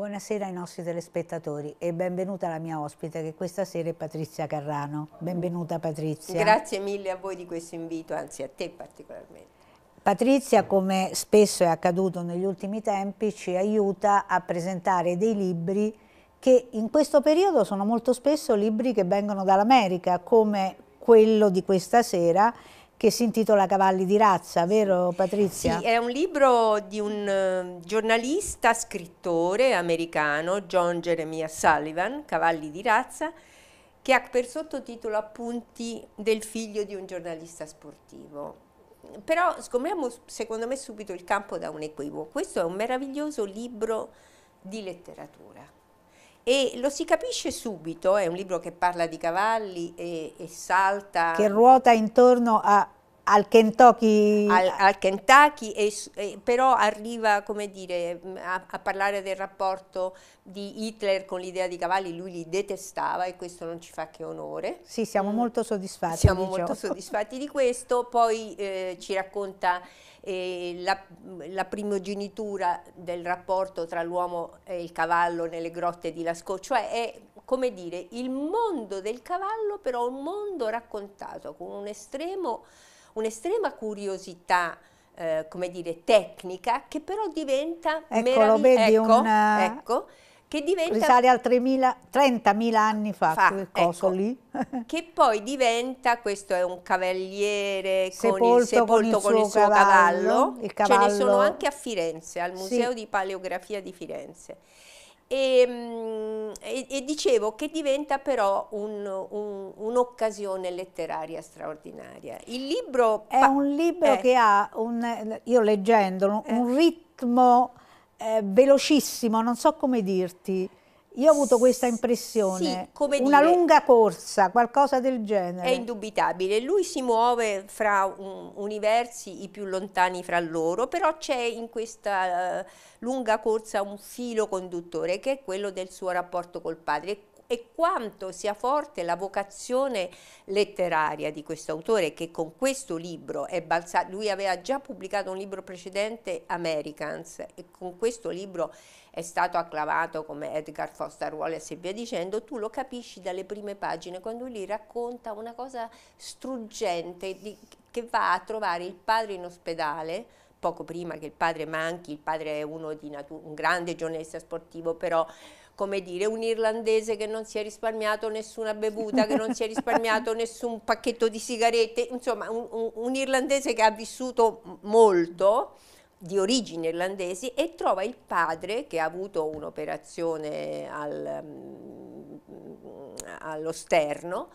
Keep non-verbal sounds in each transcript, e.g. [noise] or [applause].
Buonasera ai nostri telespettatori e benvenuta la mia ospite che questa sera è Patrizia Carrano. Benvenuta Patrizia. Grazie mille a voi di questo invito, anzi a te particolarmente. Patrizia, come spesso è accaduto negli ultimi tempi, ci aiuta a presentare dei libri che in questo periodo sono molto spesso libri che vengono dall'America, come quello di questa sera, che si intitola Cavalli di razza, vero Patrizia? Sì, è un libro di un eh, giornalista, scrittore americano, John Jeremiah Sullivan, Cavalli di razza, che ha per sottotitolo Appunti del figlio di un giornalista sportivo. Però scopriamo secondo me subito il campo da un equivoco. Questo è un meraviglioso libro di letteratura e lo si capisce subito, è un libro che parla di cavalli e, e salta. Che ruota intorno a al Kentucky. Al, al Kentucky e, e, però arriva dire, mm, a, a, parlare del rapporto di Hitler con l'idea di cavalli, lui li detestava e questo non ci fa che onore. Sì, siamo mm. molto soddisfatti. Siamo diciamo. molto [laughs] soddisfatti di questo, poi eh, ci racconta eh, la, mm, la, primogenitura del rapporto tra l'uomo e il cavallo nelle grotte di Lascaux, cioè è come dire il mondo del cavallo però un mondo raccontato con un estremo un'estrema curiosità eh, come dire, tecnica che però diventa Eccolo, vedi ecco, una... Eh, ecco, che diventa risale a 30.000 anni fa, fa quel coso ecco, lì che poi diventa questo è un cavaliere sepolto con il, sepolto con il, con il suo, cavallo, cavallo. Il cavallo. ce ne sono anche a Firenze al museo sì. di paleografia di Firenze e, mm, e, e dicevo che diventa però un'occasione un, un letteraria straordinaria. Il libro... È un libro eh. che ha, un, io leggendolo, eh. un ritmo eh, velocissimo, non so come dirti. Io ho avuto questa impressione, sì, una dire, lunga corsa, qualcosa del genere. È indubitabile, lui si muove fra un, universi i più lontani fra loro, però c'è in questa uh, lunga corsa un filo conduttore che è quello del suo rapporto col padre e quanto sia forte la vocazione letteraria di questo autore che con questo libro è balzato, lui aveva già pubblicato un libro precedente Americans e con questo libro è stato acclamato come Edgar Foster Wallace e via dicendo, tu lo capisci dalle prime pagine quando lui racconta una cosa struggente di, che va a trovare il padre in ospedale poco prima che il padre manchi, il padre è uno di un grande giornalista sportivo, però come dire, un irlandese che non si è risparmiato nessuna bevuta, che non si è risparmiato nessun pacchetto di sigarette, insomma un, un, un irlandese che ha vissuto molto, di origini irlandesi e trova il padre che ha avuto un'operazione al, mm, allo sterno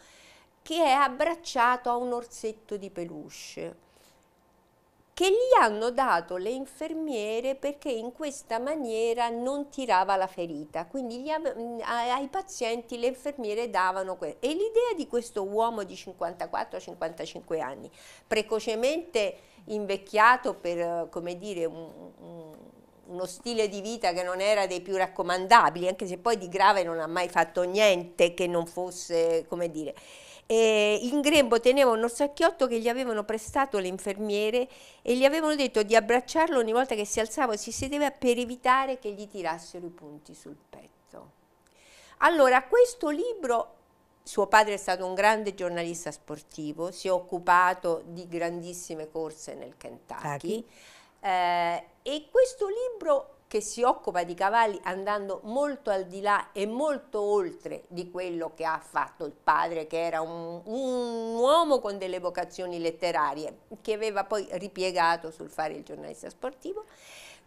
che è abbracciato a un orsetto di peluche che gli hanno dato le infermiere perché in questa maniera non tirava la ferita, quindi gli, ai pazienti le infermiere davano questo. E l'idea di questo uomo di 54-55 anni, precocemente invecchiato per, come dire, un, un uno stile di vita che non era dei più raccomandabili, anche se poi di grave non ha mai fatto niente che non fosse, come dire. E in grembo teneva un orsacchiotto che gli avevano prestato le infermiere e gli avevano detto di abbracciarlo ogni volta che si alzava e si sedeva per evitare che gli tirassero i punti sul petto. Allora, questo libro, suo padre è stato un grande giornalista sportivo, si è occupato di grandissime corse nel Kentucky. Eh, e questo libro che si occupa di cavalli andando molto al di là e molto oltre di quello che ha fatto il padre, che era un, un uomo con delle vocazioni letterarie, che aveva poi ripiegato sul fare il giornalista sportivo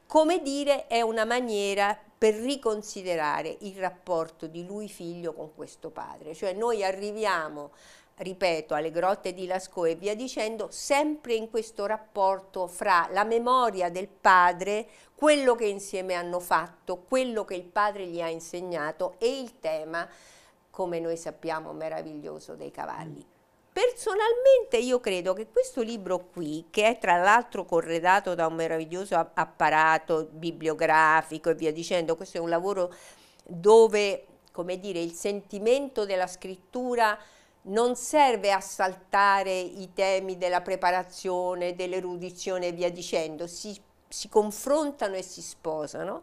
come dire, è una maniera per riconsiderare il rapporto di lui figlio con questo padre. Cioè noi arriviamo ripeto, alle grotte di Lascaux e via dicendo, sempre in questo rapporto fra la memoria del padre, quello che insieme hanno fatto, quello che il padre gli ha insegnato e il tema, come noi sappiamo, meraviglioso dei cavalli. Personalmente io credo che questo libro qui, che è tra l'altro corredato da un meraviglioso apparato bibliografico e via dicendo, questo è un lavoro dove, come dire, il sentimento della scrittura non serve a saltare i temi della preparazione, dell'erudizione e via dicendo, si, si, confrontano e si sposano.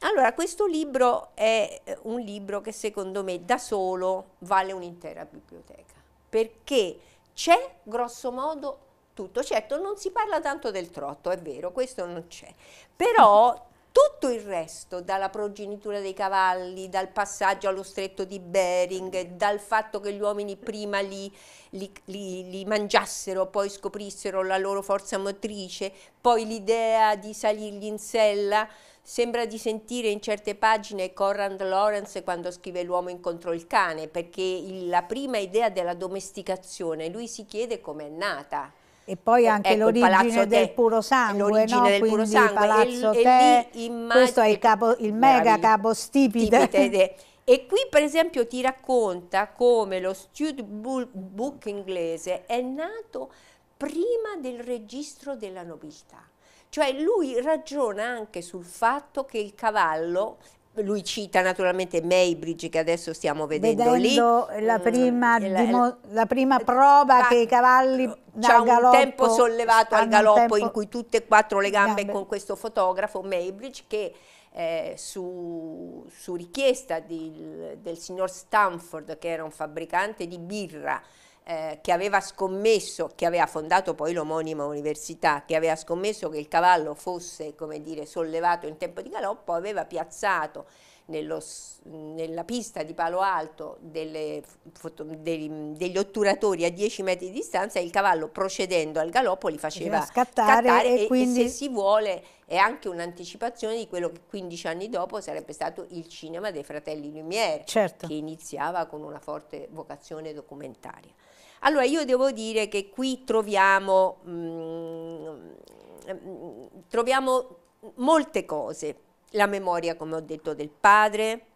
Allora, questo libro è eh, un libro che secondo me da solo vale un'intera biblioteca, perché c'è grosso modo tutto. Certo, non si parla tanto del trotto, è vero, questo non c'è, però [laughs] tutto il resto, dalla progenitura dei cavalli, dal passaggio allo stretto di Bering, dal fatto che gli uomini prima li, li, li, li mangiassero, poi scoprissero la loro forza motrice, poi l'idea di salirgli in sella, Sembra di sentire in certe pagine Corrand Lawrence quando scrive L'uomo incontro il cane, perché il, la prima idea della domesticazione, lui si chiede com'è nata. E poi eh, anche ecco, l'origine del puro eh, sangue, no? del Quindi puro sangue. Palazzo e, Te, e questo è il, capo, il mega capostipite. [laughs] e qui per esempio ti racconta come lo Stude Book inglese è nato prima del registro della nobiltà. Cioè lui ragiona anche sul fatto che il cavallo lui cita naturalmente Maybridge che adesso stiamo vedendo, vedendo lì. Mm. La prima, mm, la, la prima eh, prova la, che i cavalli c'è un galoppo, tempo sollevato al galoppo in cui tutte e quattro le gambe, gambe. con questo fotografo Maybridge che eh, su, su, richiesta di, del signor Stanford che era un fabbricante di birra eh, che aveva scommesso, che aveva fondato poi l'omonima università, che aveva scommesso che il cavallo fosse, come dire, sollevato in tempo di galoppo, aveva piazzato nello, nella pista di Palo Alto delle, dei, degli otturatori a 10 metri di distanza e il cavallo procedendo al galoppo li faceva scattare, scattare e, e, quindi... e, se si vuole è anche un'anticipazione di quello che 15 anni dopo sarebbe stato il cinema dei fratelli Lumière certo. che iniziava con una forte vocazione documentaria. Allora io devo dire che qui troviamo, mh, mm, mm, troviamo molte cose, la memoria come ho detto del padre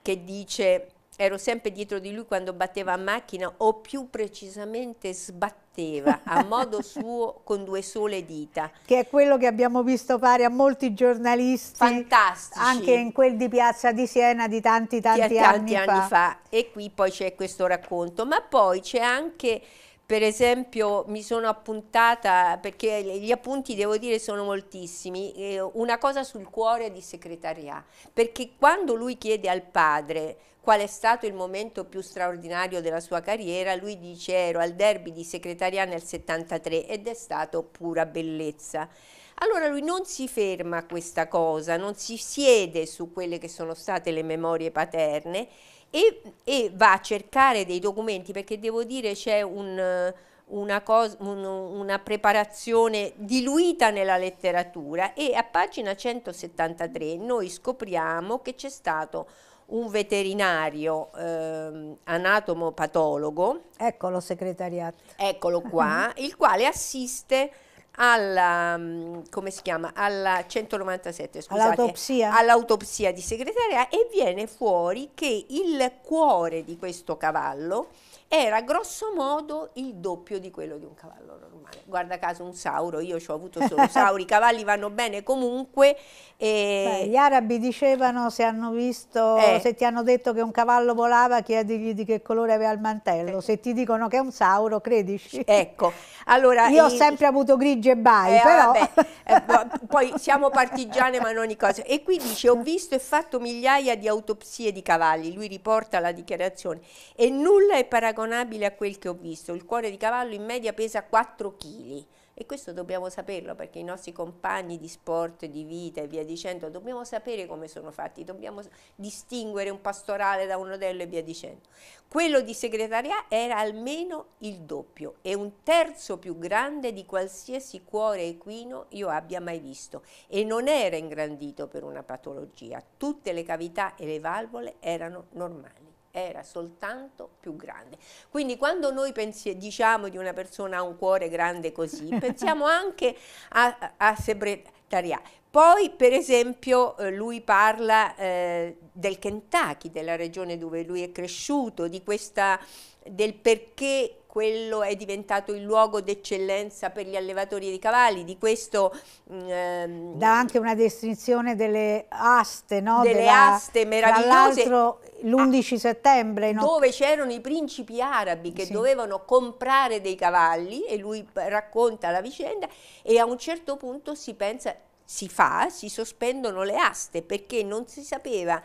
che dice ero sempre dietro di lui quando batteva a macchina o più precisamente sbatteva batteva a modo suo con due sole dita. Che è quello che abbiamo visto fare a molti giornalisti. Fantastici. Anche in quel di Piazza di Siena di tanti tanti, di, anni, anni fa. fa. E qui poi c'è questo racconto. Ma poi c'è anche per esempio mi sono appuntata, perché gli appunti devo dire sono moltissimi, eh, una cosa sul cuore di segretarià, perché quando lui chiede al padre qual è stato il momento più straordinario della sua carriera, lui dice ero al derby di Secretaria nel 73 ed è stato pura bellezza. Allora lui non si ferma a questa cosa, non si siede su quelle che sono state le memorie paterne e, e va a cercare dei documenti perché devo dire c'è un, una, cosa, un, una preparazione diluita nella letteratura e a pagina 173 noi scopriamo che c'è stato un veterinario eh, anatomopatologo. Eccolo segretariato. Eccolo qua, [laughs] il quale assiste alla, mm, come si chiama, alla 197, all'autopsia. All di segretariato e viene fuori che il cuore di questo cavallo era grosso modo il doppio di quello di un cavallo normale. Guarda caso un sauro, io ci ho avuto solo [laughs] sauri, i cavalli vanno bene comunque. E... Beh, gli arabi dicevano se, hanno visto, eh. se ti hanno detto che un cavallo volava chiedigli di che colore aveva il mantello, eh. se ti dicono che è un sauro credici. [laughs] Ecco, allora... Io ho sempre avuto grigi e bai, eh, però... Vabbè, [laughs] eh, poi siamo partigiane ma non ogni cosa. E qui dice ho visto e fatto migliaia di autopsie di cavalli, lui riporta la dichiarazione, e nulla è paragonato paragonabile a quel che ho visto. Il cuore di cavallo in media pesa 4 kg e questo dobbiamo saperlo perché i nostri compagni di sport, di vita e via dicendo, dobbiamo sapere come sono fatti, dobbiamo distinguere un pastorale da un modello e via dicendo. Quello di segretariato era almeno il doppio e un terzo più grande di qualsiasi cuore equino io abbia mai visto e non era ingrandito per una patologia. Tutte le cavità e le valvole erano normali era soltanto più grande. Quindi quando noi pensi, diciamo di una persona ha un cuore grande così, [laughs] pensiamo anche a, a Sebretarià. Poi per esempio eh, lui parla eh, del Kentucky, della regione dove lui è cresciuto, questa, del perché quello è diventato il luogo d'eccellenza per gli allevatori di cavalli, di questo... Mm, ehm, Dà anche una descrizione delle aste, no? Delle Della, aste meravigliose. Tra l'11 ah, settembre. No? Dove c'erano i principi arabi che sì. dovevano comprare dei cavalli e lui racconta la vicenda e a un certo punto si pensa si fa, si sospendono le aste perché non si sapeva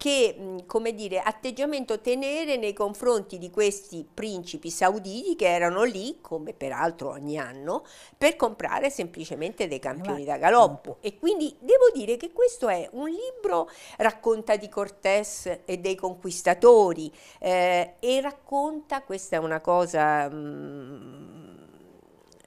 che come dire, atteggiamento tenere nei confronti di questi principi sauditi che erano lì, come peraltro ogni anno, per comprare semplicemente dei campioni da esatto. galoppo. E quindi devo dire che questo è un libro, racconta di Cortés e dei conquistatori eh, e racconta, questa è una cosa mh,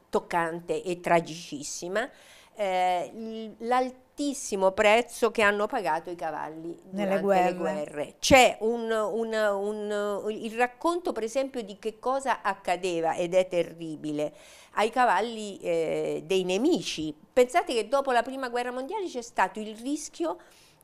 toccante e tragicissima, eh, l'altissimo prezzo che hanno pagato i cavalli nelle guerre. guerre. C'è un, un, un, il racconto per esempio di che cosa accadeva ed è terribile ai cavalli eh, dei nemici. Pensate che dopo la prima guerra mondiale c'è stato il rischio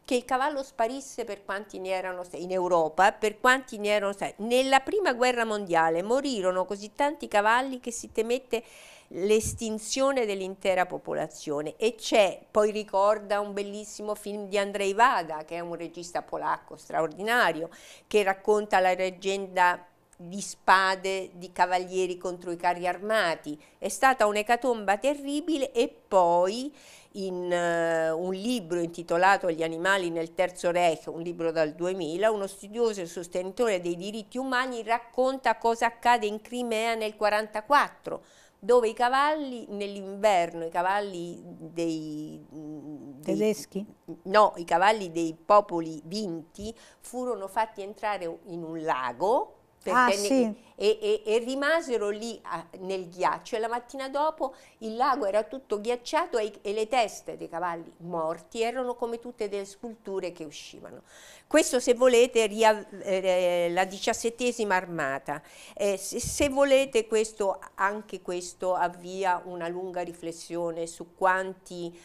che il cavallo sparisse per quanti ne erano in Europa, per quanti ne erano Nella prima guerra mondiale morirono così tanti cavalli che si temette l'estinzione dell'intera popolazione e c'è, poi ricorda un bellissimo film di Andrei Wada che è un regista polacco straordinario che racconta la leggenda di spade di cavalieri contro i carri armati. È stata un'ecatomba terribile e poi in uh, un libro intitolato Gli animali nel Terzo Reich, un libro dal 2000, uno studioso e sostenitore dei diritti umani racconta cosa accade in Crimea nel 1944 dove i cavalli nell'inverno, i cavalli dei, dei, tedeschi? No, i cavalli dei popoli vinti furono fatti entrare in un lago Ah, sì. e, e, e, rimasero lì a, nel ghiaccio e la mattina dopo il lago era tutto ghiacciato e, e, le teste dei cavalli morti erano come tutte delle sculture che uscivano. Questo se volete ria, eh, la diciassettesima armata, eh, se, se, volete questo, anche questo avvia una lunga riflessione su quanti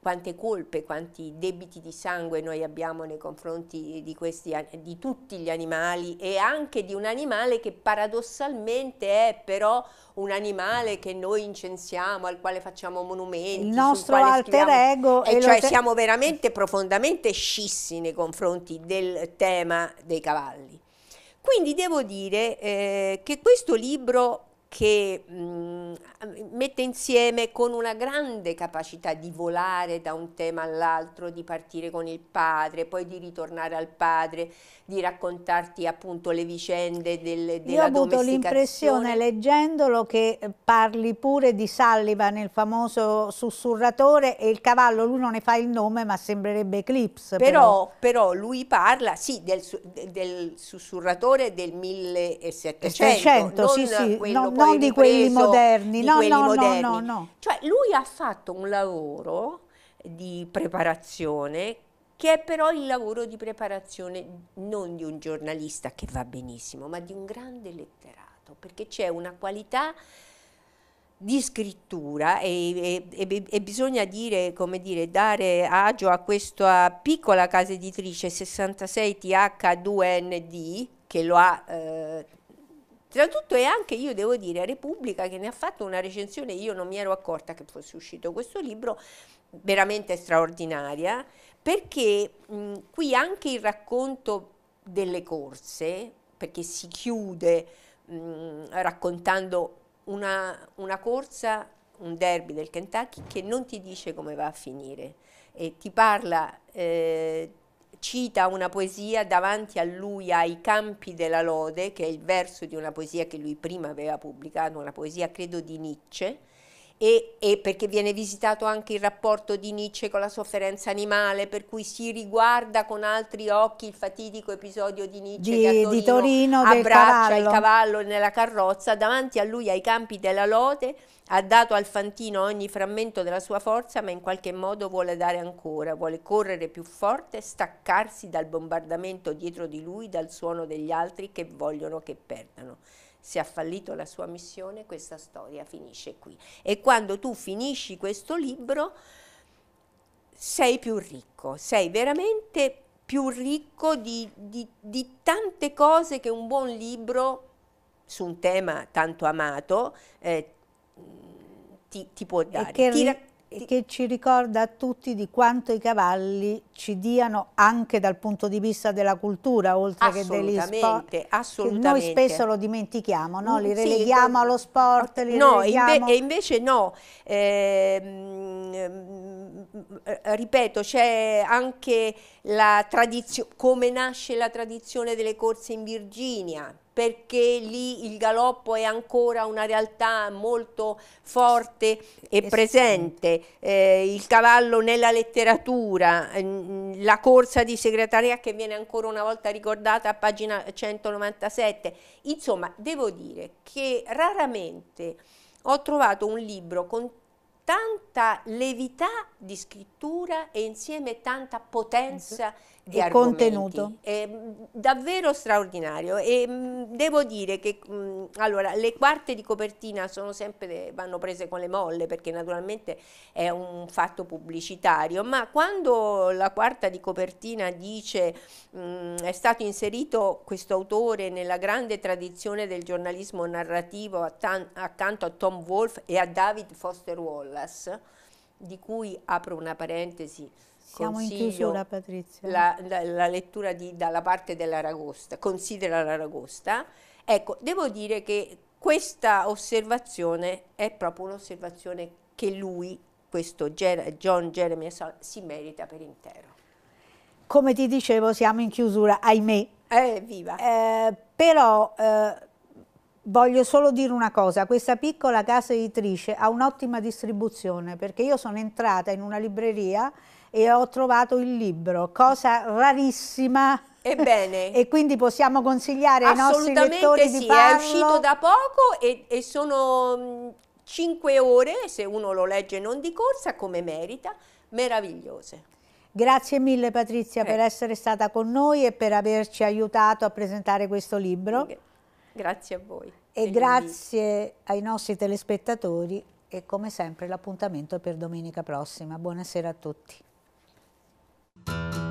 quante colpe, quanti debiti di sangue noi abbiamo nei confronti di, questi, di tutti gli animali e anche di un animale che paradossalmente è però un animale che noi incensiamo, al quale facciamo monumenti. Il nostro alter scriviamo, ego. E cioè siamo veramente profondamente scissi nei confronti del tema dei cavalli. Quindi devo dire eh, che questo libro che mh, mette insieme con una grande capacità di volare da un tema all'altro, di partire con il padre, poi di ritornare al padre, di raccontarti appunto le vicende del, della Io ho avuto l'impressione leggendolo che parli pure di Sullivan, il famoso sussurratore e il cavallo, lui non ne fa il nome ma sembrerebbe Eclipse. Però, però. però lui parla sì del, del sussurratore del 1700, 700, non, sì, sì, no, non di quelli moderni, no? no, quelli no, moderni. No, no, Cioè lui ha fatto un lavoro di preparazione che è però il lavoro di preparazione non di un giornalista che va benissimo, ma di un grande letterato, perché c'è una qualità di scrittura e, e, e bisogna dire, dire, dare agio a questa piccola casa editrice 66TH2ND che lo ha eh, tra tutto è anche, io devo dire, Repubblica che ne ha fatto una recensione, io non mi ero accorta che fosse uscito questo libro, veramente straordinaria, perché mh, qui anche il racconto delle corse, perché si chiude mh, raccontando una, una corsa, un derby del Kentucky, che non ti dice come va a finire, e ti parla... Eh, cita una poesia davanti a lui ai campi della lode, che è il verso di una poesia che lui prima aveva pubblicato, una poesia credo di Nietzsche, e, e, perché viene visitato anche il rapporto di Nietzsche con la sofferenza animale, per cui si riguarda con altri occhi il fatidico episodio di Nietzsche di, che a Torino, di Torino abbraccia cavallo. il cavallo nella carrozza, davanti a lui ai campi della lote, ha dato al Fantino ogni frammento della sua forza, ma in qualche modo vuole dare ancora, vuole correre più forte, staccarsi dal bombardamento dietro di lui, dal suono degli altri che vogliono che perdano se ha fallito la sua missione, questa storia finisce qui. E quando tu finisci questo libro sei più ricco, sei veramente più ricco di, di, di tante cose che un buon libro su un tema tanto amato eh, ti, ti, può dare. E che, ti che ci ricorda a tutti di quanto i cavalli ci diano anche dal punto di vista della cultura, oltre che degli sport. Assolutamente. Noi spesso lo dimentichiamo, no? li mm, releghiamo sì, allo sport. Li no, releghiamo... inve e invece no. Eh, ripeto, c'è anche la tradizione, come nasce la tradizione delle corse in Virginia, perché lì il galoppo è ancora una realtà molto forte e eh presente, eh, il cavallo nella letteratura, la corsa di segretaria che viene ancora una volta ricordata a pagina 197, insomma devo dire che raramente ho trovato un libro con tanta levità di scrittura e insieme tanta potenza mm -hmm di il contenuto. È mm, davvero straordinario e mm, devo dire che mm, allora, le quarte di copertina sempre, vanno prese con le molle perché naturalmente è un fatto pubblicitario, ma quando la quarta di copertina dice mh, è stato inserito questo autore nella grande tradizione del giornalismo narrativo accanto a Tom Wolfe e a David Foster Wallace, di cui apro una parentesi, siamo in chiusura Patrizia. La, la, la lettura di, dalla parte dell'Aragosta, considera l'Aragosta. Ecco, devo dire che questa osservazione è proprio un'osservazione che lui, questo John Jeremy si merita per intero. Come ti dicevo, siamo in chiusura, ahimè. Eh, viva! Eh, però... Eh, Voglio solo dire una cosa, questa piccola casa editrice ha un'ottima distribuzione perché io sono entrata in una libreria e ho trovato il libro, cosa rarissima. Ebbene. [laughs] e quindi possiamo consigliare ai nostri lettori sì, di farlo. Assolutamente sì, è uscito da poco e, e sono 5 mm, ore, se uno lo legge non di corsa, come merita, meravigliose. Grazie mille Patrizia eh. per essere stata con noi e per averci aiutato a presentare questo libro. Grazie a voi. E grazie ai nostri telespettatori e come sempre l'appuntamento per domenica prossima. Buonasera a tutti. thank you